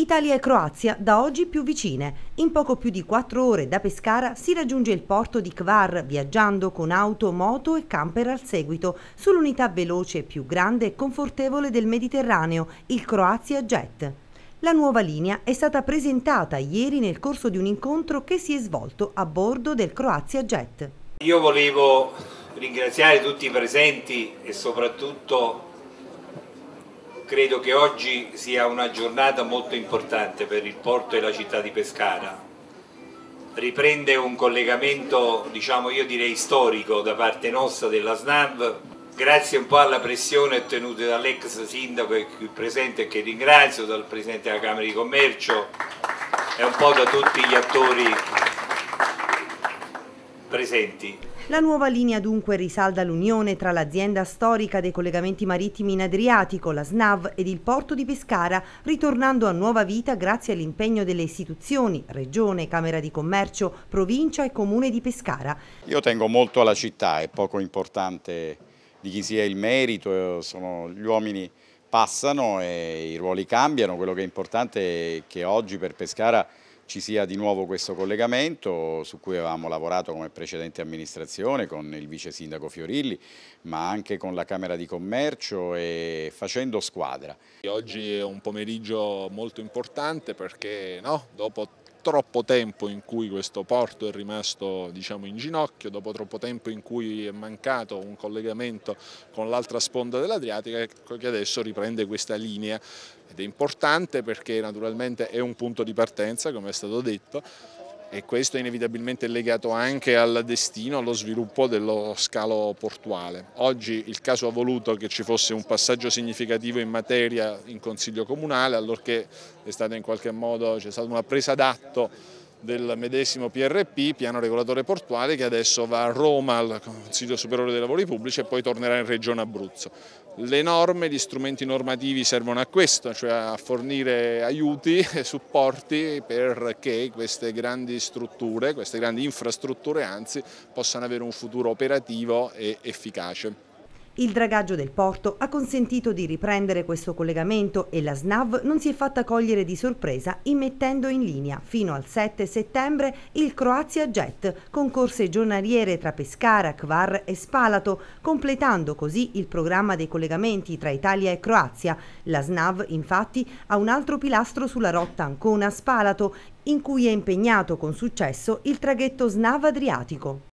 Italia e Croazia da oggi più vicine. In poco più di quattro ore da Pescara si raggiunge il porto di Kvar viaggiando con auto, moto e camper al seguito sull'unità veloce più grande e confortevole del Mediterraneo, il Croazia Jet. La nuova linea è stata presentata ieri nel corso di un incontro che si è svolto a bordo del Croazia Jet. Io volevo ringraziare tutti i presenti e soprattutto credo che oggi sia una giornata molto importante per il porto e la città di Pescara. Riprende un collegamento, diciamo io direi storico, da parte nostra della SNAV, grazie un po' alla pressione ottenuta dall'ex sindaco qui presente e che ringrazio, dal Presidente della Camera di Commercio e un po' da tutti gli attori presenti. La nuova linea dunque risalda l'unione tra l'azienda storica dei collegamenti marittimi in Adriatico, la SNAV ed il porto di Pescara, ritornando a nuova vita grazie all'impegno delle istituzioni, Regione, Camera di Commercio, Provincia e Comune di Pescara. Io tengo molto alla città, è poco importante di chi sia il merito, sono gli uomini passano e i ruoli cambiano, quello che è importante è che oggi per Pescara ci sia di nuovo questo collegamento su cui avevamo lavorato come precedente amministrazione con il vice sindaco Fiorilli ma anche con la Camera di Commercio e facendo squadra. Oggi è un pomeriggio molto importante perché no, dopo troppo tempo in cui questo porto è rimasto diciamo, in ginocchio, dopo troppo tempo in cui è mancato un collegamento con l'altra sponda dell'Adriatica ecco che adesso riprende questa linea ed è importante perché naturalmente è un punto di partenza come è stato detto e questo è inevitabilmente legato anche al destino, allo sviluppo dello scalo portuale. Oggi il caso ha voluto che ci fosse un passaggio significativo in materia in Consiglio Comunale, allorché è stata in qualche modo, c'è stata una presa d'atto del medesimo PRP, piano regolatore portuale, che adesso va a Roma al Consiglio Superiore dei Lavori Pubblici e poi tornerà in Regione Abruzzo. Le norme, gli strumenti normativi servono a questo, cioè a fornire aiuti e supporti perché queste grandi strutture, queste grandi infrastrutture anzi, possano avere un futuro operativo e efficace. Il dragaggio del porto ha consentito di riprendere questo collegamento e la SNAV non si è fatta cogliere di sorpresa immettendo in linea fino al 7 settembre il Croazia Jet con corse giornaliere tra Pescara, Kvar e Spalato, completando così il programma dei collegamenti tra Italia e Croazia. La SNAV infatti ha un altro pilastro sulla rotta Ancona-Spalato in cui è impegnato con successo il traghetto SNAV Adriatico.